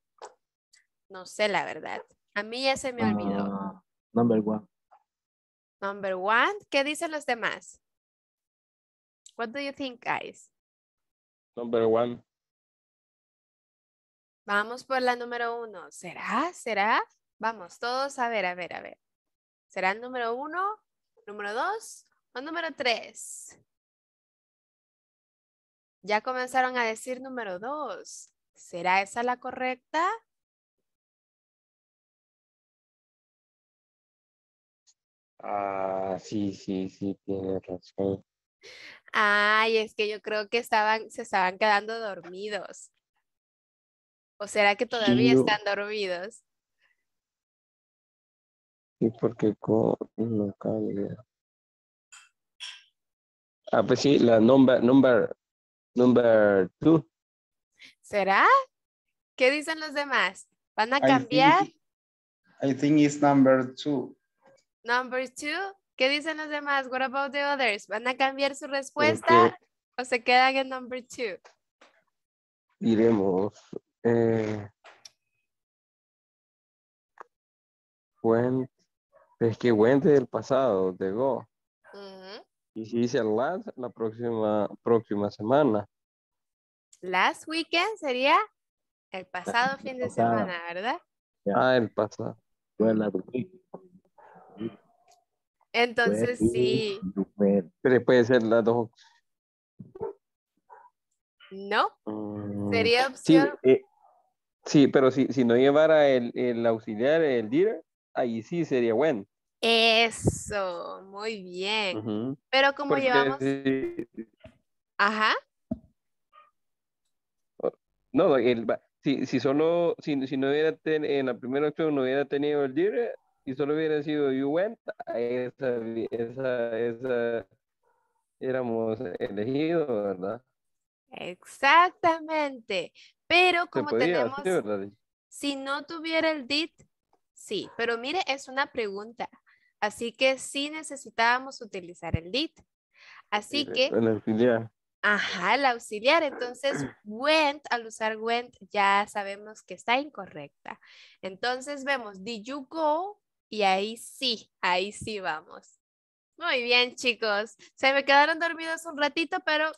No sé la verdad. A mí ya se me olvidó. Ah, number one. Number one. ¿Qué dicen los demás? What do you think, guys? Number one. Vamos por la número uno. ¿Será? ¿Será? Vamos, todos a ver, a ver, a ver. ¿Será el número uno, número dos o número tres? Ya comenzaron a decir número dos. ¿Será esa la correcta? Ah, sí, sí, sí, tiene razón. Ay, es que yo creo que estaban, se estaban quedando dormidos. ¿O será que todavía están dormidos? Sí, porque no cambia? Ah, pues sí, la number, number, number two. ¿Será? ¿Qué dicen los demás? ¿Van a cambiar? I think, I think it's number two. Number two, ¿qué dicen los demás? What about the others? ¿Van a cambiar su pues respuesta o se quedan en number two? Iremos Eh, es que went del pasado, de go. Y si dice last, la próxima, próxima semana. Last weekend sería el pasado fin de semana, ¿verdad? Ah, el pasado. Bueno, la pues Entonces sí. Pero puede ser las dos. No. Mm, sería opción. Sí, eh, sí pero si, no llevara el, auxiliar, el dir, ahí sí sería bueno. Eso, muy bien. Pero como llevamos. Ajá. No, si, si solo, si, no hubiera tenido, en la primera opción no hubiera tenido el dir, y solo hubiera sido You Went, esa, éramos elegidos, ¿verdad? Exactamente. Pero como tenemos, si no tuviera el did, sí. Pero mire, es una pregunta. Así que sí necesitábamos utilizar el did. Así que... El auxiliar. Ajá, el auxiliar. Entonces, went, al usar went, ya sabemos que está incorrecta. Entonces vemos, did you go? Y ahí sí, ahí sí vamos. Muy bien, chicos. Se me quedaron dormidos un ratito, pero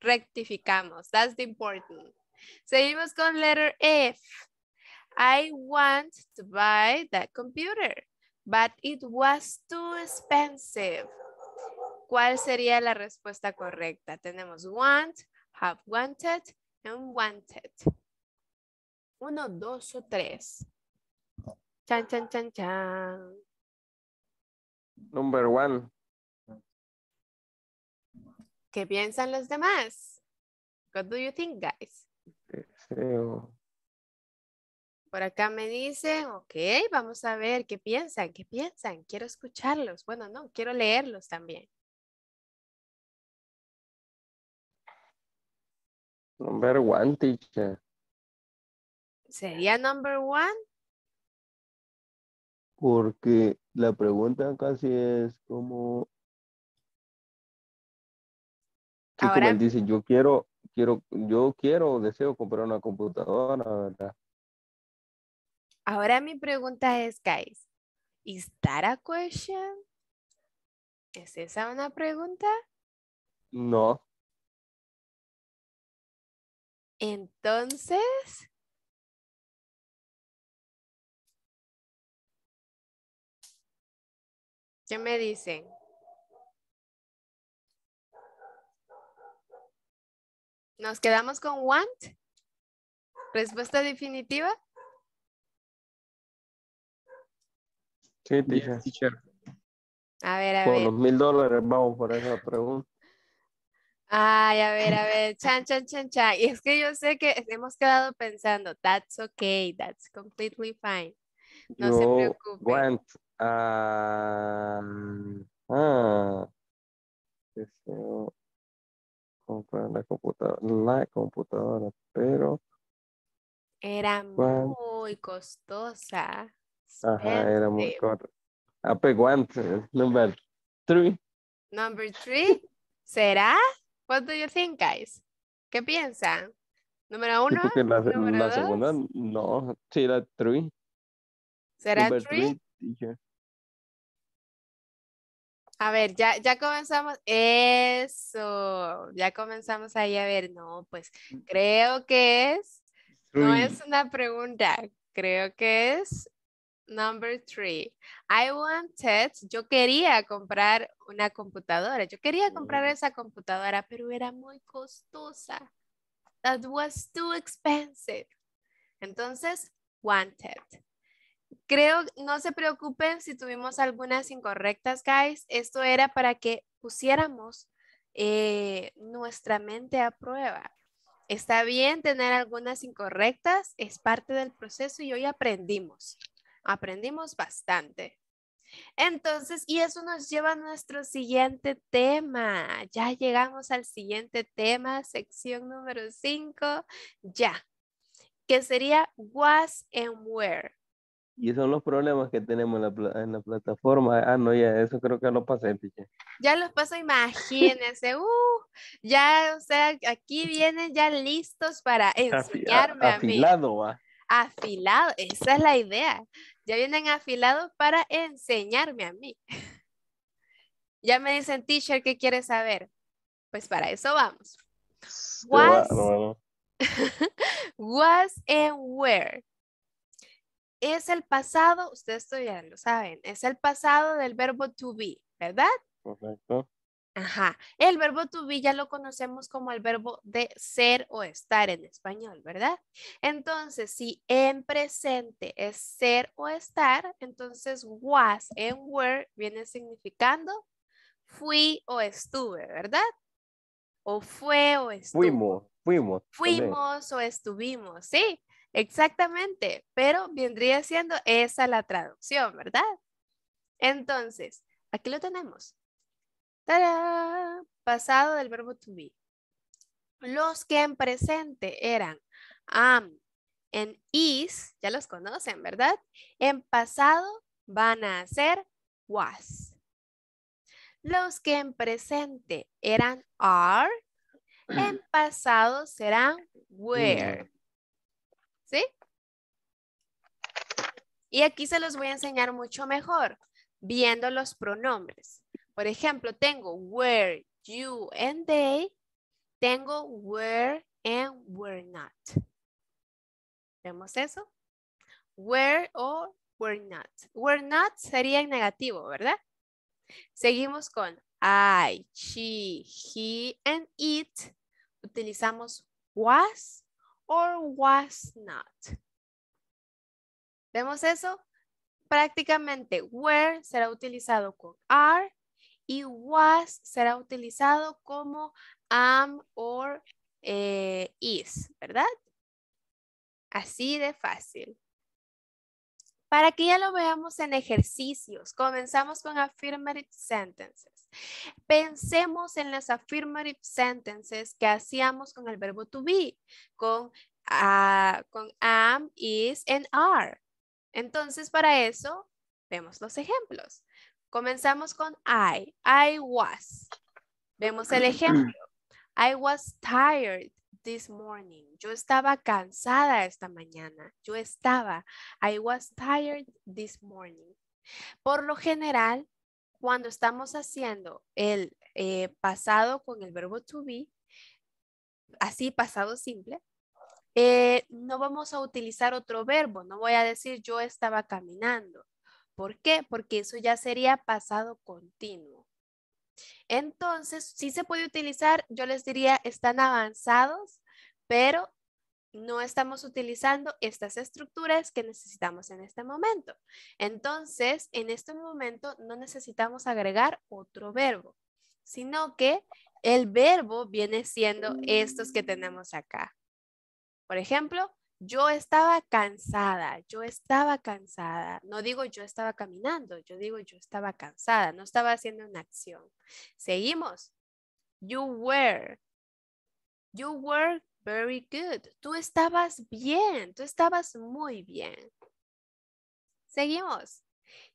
rectificamos. That's the important. Seguimos con letter F. I want to buy that computer, but it was too expensive. ¿Cuál sería la respuesta correcta? Tenemos want, have wanted, and wanted. Uno, dos o tres. Chan, chan, chan, chan. Number one. ¿Qué piensan los demás? What do you think, guys? Por acá me dicen, ok, vamos a ver qué piensan, qué piensan. Quiero escucharlos. Bueno, no, quiero leerlos también. Number one, teacher. ¿Sería number one? porque la pregunta casi es como... Ahora, como yo quiero, quiero, yo quiero, deseo comprar una computadora, ¿verdad? Ahora mi pregunta es, guys, ¿is that a question? ¿Es esa una pregunta? No. Entonces, ¿Qué me dicen? ¿Nos quedamos con want? ¿Respuesta definitiva? Sí, A ver, a ver. Por los mil dólares vamos por esa pregunta. Ay, a ver, a ver, chan, chan, chan, chan. Y es que yo sé que hemos quedado pensando, that's okay, that's completely fine. No se preocupe. Want. Ah, ah, comprar la computadora, pero era muy costosa. Ajá, era muy corta. Apeguante, ah, pues, número 3. ¿Number 3? ¿Será? ¿Qué piensan? Número 1? La segunda, no, será 3. ¿Será 3? A ver, ya, comenzamos. Eso, ya comenzamos ahí a ver. No, pues mm. creo que es. No es una pregunta, creo que es number three. I wanted, yo quería comprar una computadora. Yo quería comprar oh. esa computadora, pero era muy costosa. That was too expensive. Entonces, wanted creo, no se preocupen si tuvimos algunas incorrectas, guys. Esto era para que pusiéramos eh, nuestra mente a prueba. Está bien tener algunas incorrectas, es parte del proceso y hoy aprendimos. Aprendimos bastante. Entonces, y eso nos lleva a nuestro siguiente tema. Ya llegamos al siguiente tema, sección número 5, ya, que sería was and where. Y son los problemas que tenemos en la, en la plataforma. Ah, no, ya, eso creo que no pasé, piche. Ya los paso, imagínense. Uh, ya, o sea, aquí vienen ya listos para enseñarme a mí. afilado, Va. Afilado, esa es la idea. Ya vienen afilados para enseñarme a mí. Ya me dicen, teacher, ¿qué quieres saber? Pues para eso vamos. what what and where es el pasado, ustedes todavía lo saben, es el pasado del verbo to be, ¿verdad? Correcto. Ajá, el verbo to be ya lo conocemos como el verbo de ser o estar en español, ¿verdad? Entonces, si en presente es ser o estar, entonces was en were viene significando fui o estuve, ¿verdad? O fue o estuvo. Fuimos, fuimos. Fuimos o estuvimos, ¿sí? Exactamente, pero vendría siendo esa la traducción, ¿verdad? Entonces, aquí lo tenemos. Pasado del verbo to be. Los que en presente eran am, en is, ya los conocen, ¿verdad? En pasado van a ser was. Los que en presente eran are, en mm. pasado serán were. ¿Sí? Y aquí se los voy a enseñar mucho mejor, viendo los pronombres. Por ejemplo, tengo where, you and they. Tengo where and were not. ¿Vemos eso? Were or were not. Were not sería en negativo, ¿verdad? Seguimos con I, she, he, and it. Utilizamos was or was not. ¿Vemos eso? Prácticamente were será utilizado con are y was será utilizado como am or eh, is, ¿verdad? Así de fácil. Para que ya lo veamos en ejercicios, comenzamos con affirmative sentences. Pensemos en las affirmative sentences que hacíamos con el verbo to be, con, con am, is, and are. Entonces, para eso, vemos los ejemplos. Comenzamos con I. I was. Vemos el ejemplo. I was tired this morning. Yo estaba cansada esta mañana. Yo estaba. I was tired this morning. Por lo general, cuando estamos haciendo el eh, pasado con el verbo to be, así pasado simple, eh, no vamos a utilizar otro verbo, no voy a decir yo estaba caminando. ¿Por qué? Porque eso ya sería pasado continuo. Entonces, si se puede utilizar, yo les diría, están avanzados, pero no estamos utilizando estas estructuras que necesitamos en este momento. Entonces, en este momento no necesitamos agregar otro verbo, sino que el verbo viene siendo estos que tenemos acá. Por ejemplo, yo estaba cansada, yo estaba cansada. No digo yo estaba caminando, yo digo yo estaba cansada, no estaba haciendo una acción. Seguimos. You were. You were Very good. Tú estabas bien. Tú estabas muy bien. Seguimos.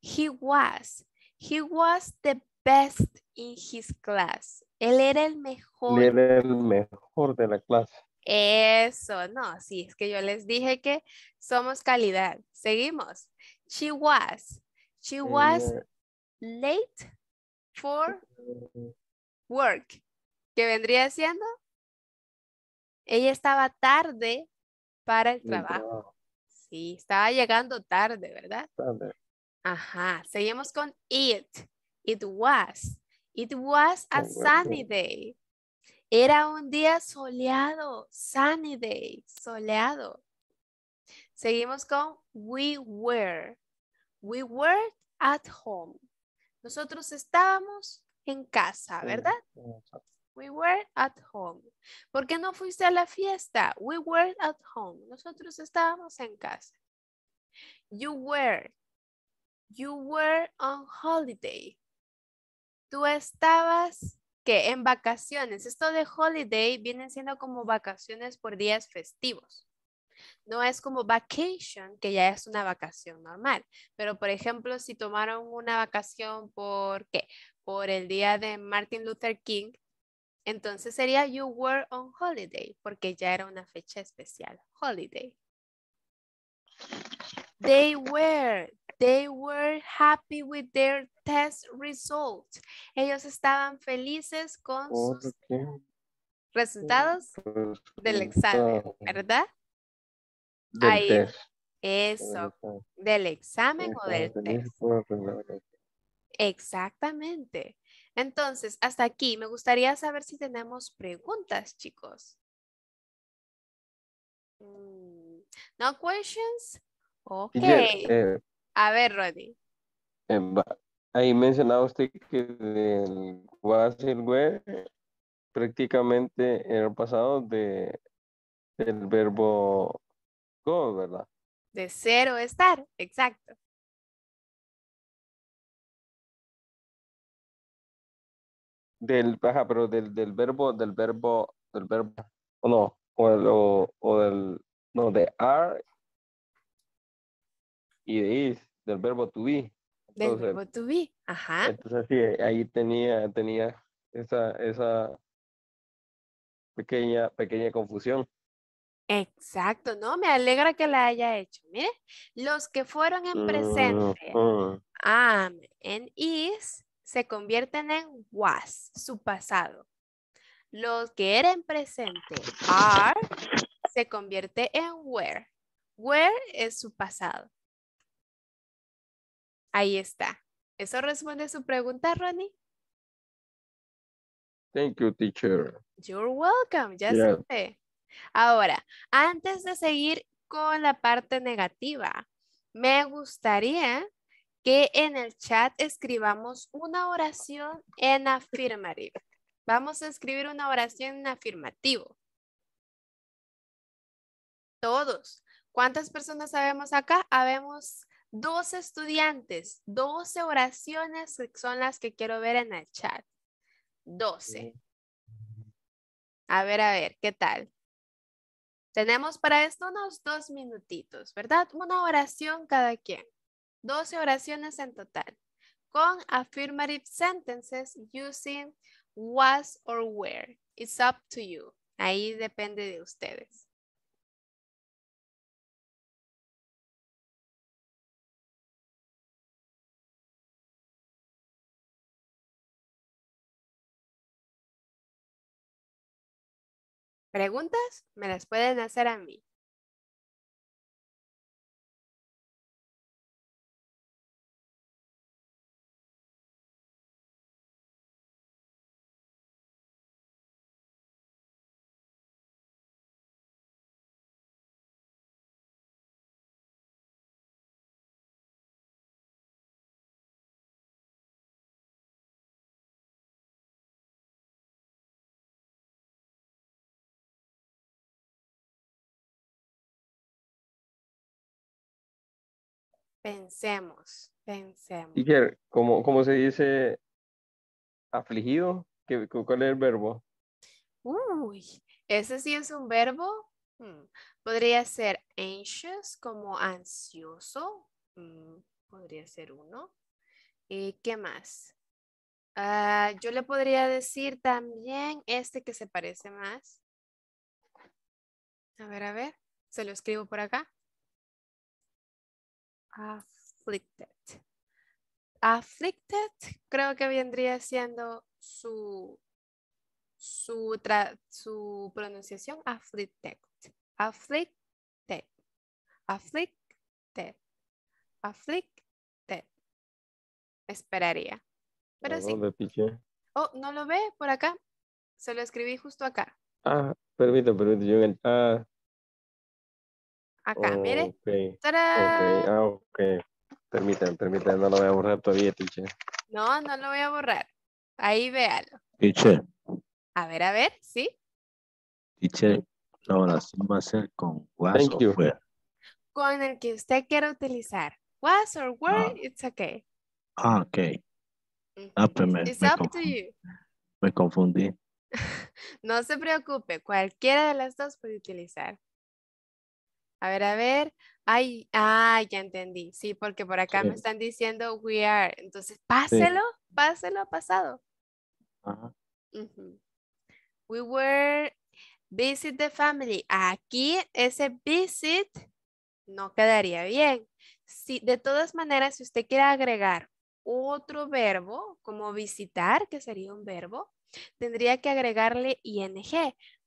He was. He was the best in his class. Él era el mejor. Él era el mejor de la clase. Eso, no, sí, es que yo les dije que somos calidad. Seguimos. She was. She was eh, late for eh, work. ¿Qué vendría siendo? Ella estaba tarde para el, trabajo. Sí, estaba llegando tarde, ¿verdad? Ajá, seguimos con it. It was. It was a sunny day. Era un día soleado, sunny day, soleado. Seguimos con we were. We were at home. Nosotros estábamos en casa, ¿verdad? We were at home. ¿Por qué no fuiste a la fiesta? We were at home. Nosotros estábamos en casa. You were. You were on holiday. Tú estabas que en vacaciones. Esto de holiday viene siendo como vacaciones por días festivos. No es como vacation, que ya es una vacación normal. Pero, por ejemplo, si tomaron una vacación por, ¿qué? por el día de Martin Luther King, entonces sería you were on holiday, porque ya era una fecha especial, holiday. They were, they were happy with their test results. Ellos estaban felices con sus resultados del examen, ¿verdad? Ahí. Eso, del examen o del test. Exactamente. Entonces, hasta aquí, me gustaría saber si tenemos preguntas, chicos. Mm, no questions? Ok. Eh, a ver, Roddy. Em, ahí mencionaba usted que el web prácticamente era pasado de, del verbo go, ¿verdad? De ser o estar, exacto. Del, ajá, pero del, del verbo, del verbo, del verbo, ah. o no, o, o, del, no, de are y de is, del verbo to be. del verbo to be, ajá. Entonces sí, ahí tenía, tenía esa, esa pequeña, pequeña confusión. Exacto, no, me alegra que la haya hecho. Mire, los que fueron en mm, presente, mm. am, en is, se convierten en was, su pasado. Los que eran presente, are, se convierte en were. Where es su pasado. Ahí está. ¿Eso responde su pregunta, Ronnie? Thank you, teacher. You're welcome, ya supe. Ahora, antes de seguir con la parte negativa, me gustaría que en el chat escribamos una oración en afirmativo. Vamos a escribir una oración en afirmativo. Todos. ¿Cuántas personas sabemos acá? Habemos 12 estudiantes, 12 oraciones son las que quiero ver en el chat. 12. A ver, a ver, ¿qué tal? Tenemos para esto unos dos minutitos, ¿verdad? Una oración cada quien. 12 oraciones en total con affirmative sentences using was or were. It's up to you. Ahí depende de ustedes. Preguntas me las pueden hacer a mí. Pensemos, pensemos. ¿Y cómo, se dice afligido? ¿Qué, ¿Cuál es el verbo? Uy, ese sí es un verbo. Mm, podría ser anxious, como ansioso. Mm, podría ser uno. ¿Y eh, qué más? Ah, yo le podría decir también este que se parece más. A ver, a ver, se lo escribo por acá afflicted. Afflicted creo que vendría siendo su, su, su pronunciación afflicted. Afflicted. Afflicted. Afflicted. Esperaría. Pero sí. oh, ¿no lo ve por acá? Se lo escribí justo acá. Ah, permítame, permítame. Ah, Acá, mire. Okay. Ah, ok, Permítanme, permítanme, no lo voy a borrar todavía, teacher. No, no lo voy a borrar. Ahí véalo. A ver, a ver, ¿sí? Teacher, la oración va a ser con was o were. Con el que usted quiera utilizar. Was or ah. were, it's okay. Ah, ok. Ah, pues it's up to you. Me confundí. no se preocupe, cualquiera de las dos puede utilizar. A ver, a ver. Ay, ah, ya entendí. Sí, porque por acá me están diciendo we are. Entonces, páselo, páselo a pasado. We were visit the family. Aquí ese visit no quedaría bien. Si, de todas maneras, si usted quiere agregar otro verbo, como visitar, que sería un verbo, tendría que agregarle ing.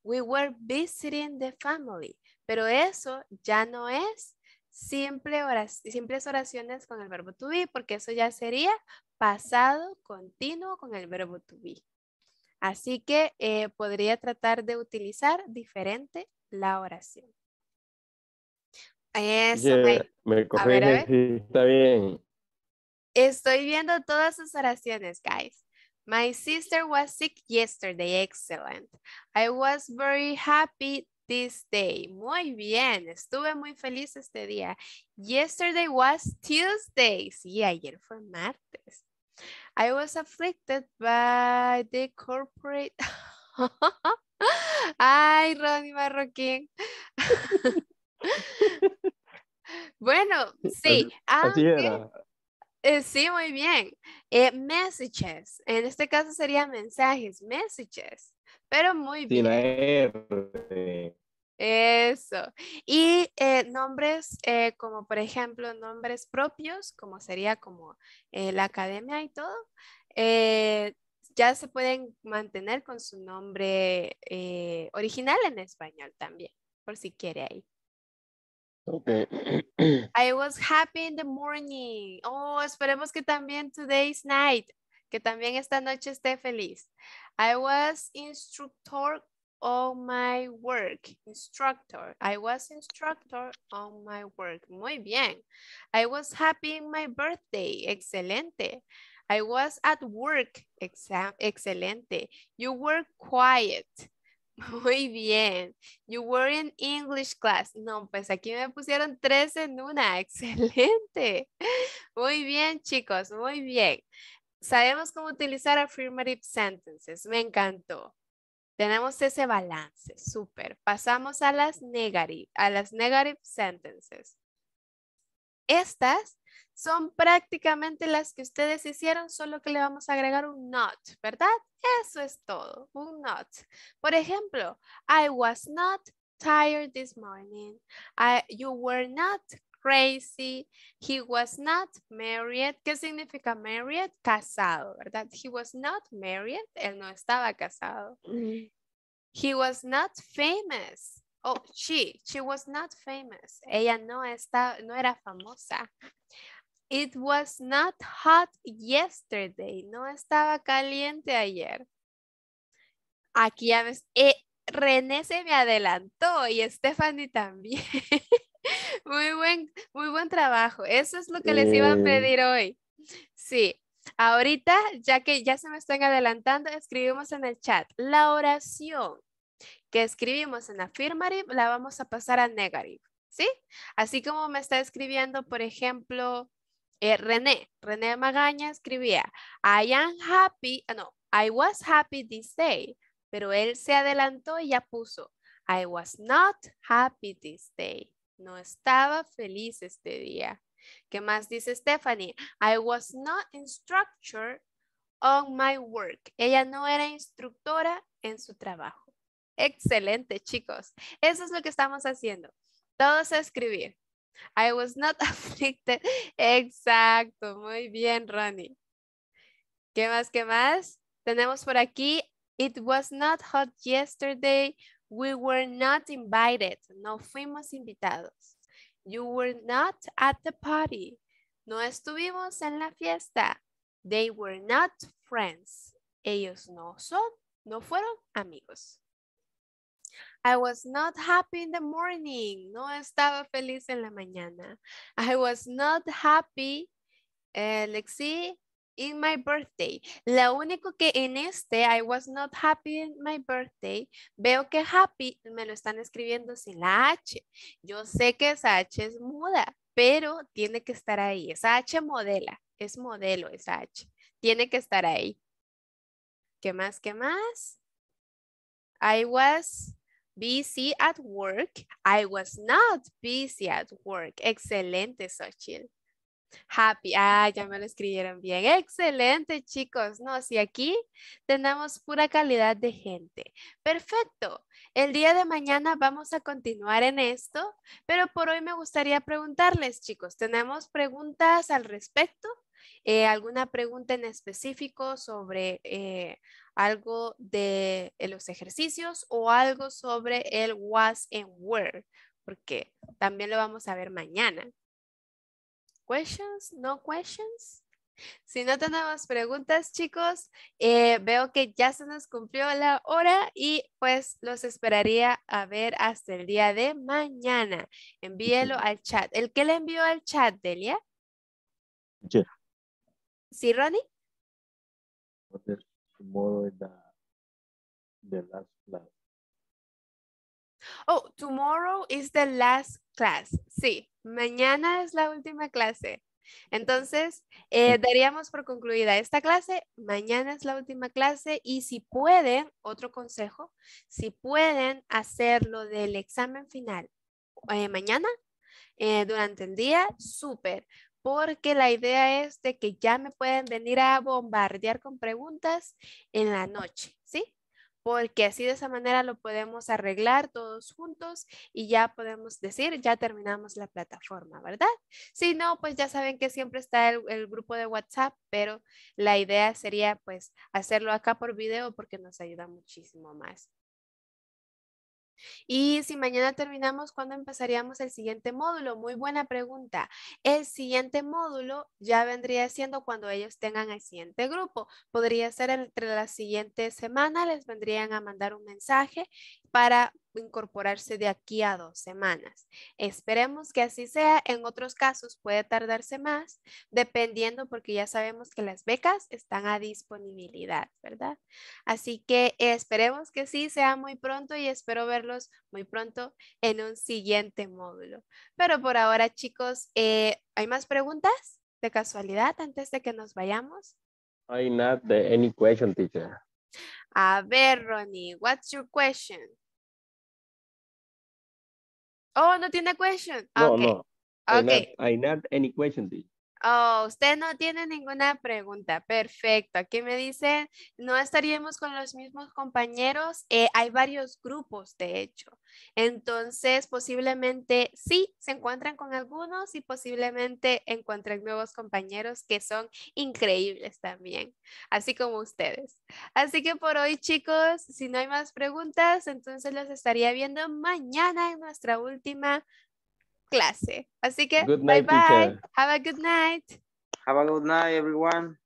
We were visiting the family. Pero eso ya no es simple simples oraciones con el verbo to be, porque eso ya sería pasado continuo con el verbo to be. Así que eh, podría tratar de utilizar diferente la oración. Eso, me, está bien. Estoy viendo todas sus oraciones, guys. My sister was sick yesterday. Excellent. I was very happy this Muy bien, estuve muy feliz este día. Yesterday was Tuesday. Sí, ayer fue martes. I was afflicted by the corporate... Ay, Ronnie Marroquín. bueno, sí. Eh, sí, muy bien. Eh, messages. En este caso serían mensajes, messages. Pero muy bien. Eso. Y eh, nombres eh, como, por ejemplo, nombres propios, como sería como eh, la academia y todo, ya se pueden mantener con su nombre original en español también, por si quiere ahí. Okay. I was happy in the morning. Oh, esperemos que también today's night, que también esta noche esté feliz. I was instructor on my work. Instructor. I was instructor on my work. Muy bien. I was happy in my birthday. Excelente. I was at work. excelente. You were quiet. Muy bien. You were in English class. No, pues aquí me pusieron tres en una. Excelente. Muy bien, chicos. Muy bien. Sabemos cómo utilizar affirmative sentences. Me encantó. Tenemos ese balance, súper. Pasamos a las negative, a las negative sentences. Estas son prácticamente las que ustedes hicieron, solo que le vamos a agregar un not, ¿verdad? Eso es todo, un not. Por ejemplo, I was not tired this morning. you were not crazy. He was not married. ¿Qué significa married? Casado, ¿verdad? He was not married. Él no estaba casado. He was not famous. Oh, she, she was not famous. Ella no, estaba, no era famosa. It was not hot yesterday. No estaba caliente ayer. Aquí ya ves, eh, René se me adelantó y Stephanie también. Muy buen, muy buen trabajo. Eso es lo que les iba a eh. pedir hoy. Sí. Ahorita, ya que ya se me están adelantando, escribimos en el chat la oración que escribimos en affirmative, la vamos a pasar a negative, ¿sí? Así como me está escribiendo, por ejemplo, eh, René. René Magaña escribía, I am happy, ah, no, I was happy this day. Pero él se adelantó y ya puso, I was not happy this day. No estaba feliz este día. ¿Qué más dice Stephanie? I was not instructor on my work. Ella no era instructora en su trabajo. Excelente, chicos. Eso es lo que estamos haciendo. Todos a escribir. I was not afflicted. Exacto. Muy bien, Ronnie. ¿Qué más? ¿Qué más? Tenemos por aquí. It was not hot yesterday. We were not invited. No fuimos invitados. You were not at the party. No estuvimos en la fiesta. They were not friends. Ellos no son, no fueron amigos. I was not happy in the morning. No estaba feliz en la mañana. I was not happy. Eh, Lexi, in my birthday. Lo único que en este, I was not happy in my birthday, veo que happy me lo están escribiendo sin la H. Yo sé que esa H es muda, pero tiene que estar ahí. Esa H modela, es modelo esa H. Tiene que estar ahí. ¿Qué más? ¿Qué más? I was busy at work. I was not busy at work. Excelente, Xochitl. Happy. Ah, ya me lo escribieron bien. Excelente, chicos. No, si aquí tenemos pura calidad de gente. Perfecto. El día de mañana vamos a continuar en esto, pero por hoy me gustaría preguntarles, chicos, ¿tenemos preguntas al respecto? Eh, ¿Alguna pregunta en específico sobre eh, algo de eh, los ejercicios o algo sobre el was and were? Porque también lo vamos a ver mañana questions, no questions. Si no tenemos preguntas, chicos, eh, veo que ya se nos cumplió la hora y pues los esperaría a ver hasta el día de mañana. Envíelo al chat. ¿El que le envió al chat, Delia? ¿Sí, Ronnie? Oh, tomorrow is the last class. Sí, mañana es la última clase. Entonces, eh, daríamos por concluida esta clase. Mañana es la última clase y si pueden, otro consejo, si pueden hacerlo del examen final eh, mañana, eh, durante el día, súper, porque la idea es de que ya me pueden venir a bombardear con preguntas en la noche, ¿sí? porque así de esa manera lo podemos arreglar todos juntos y ya podemos decir, ya terminamos la plataforma, ¿verdad? Si no, pues ya saben que siempre está el, grupo de WhatsApp, pero la idea sería pues hacerlo acá por video porque nos ayuda muchísimo más. Y si mañana terminamos, ¿cuándo empezaríamos el siguiente módulo? Muy buena pregunta. El siguiente módulo ya vendría siendo cuando ellos tengan el siguiente grupo. Podría ser entre la siguiente semana, les vendrían a mandar un mensaje para incorporarse de aquí a dos semanas. Esperemos que así sea. En otros casos puede tardarse más, dependiendo porque ya sabemos que las becas están a disponibilidad, ¿verdad? Así que esperemos que sí sea muy pronto y espero verlos muy pronto en un siguiente módulo. Pero por ahora, chicos, eh, ¿hay más preguntas de casualidad antes de que nos vayamos? I not the any question, teacher. A ver, Ronnie, what's your question? Oh, no tiene question. Ah, no, no. I ah, okay. I not any question, Oh, usted no tiene ninguna pregunta. Perfecto. Aquí me dicen, no estaríamos con los mismos compañeros. Eh, hay varios grupos, de hecho. Entonces, posiblemente sí, se encuentran con algunos y posiblemente encuentren nuevos compañeros que son increíbles también, así como ustedes. Así que por hoy, chicos, si no hay más preguntas, entonces los estaría viendo mañana en nuestra última clase. Así que, good bye night, bye. Teacher. Have a good night. Have a good night, everyone.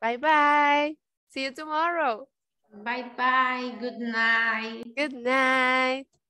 Bye bye. See you tomorrow. Bye bye. Good night. Good night.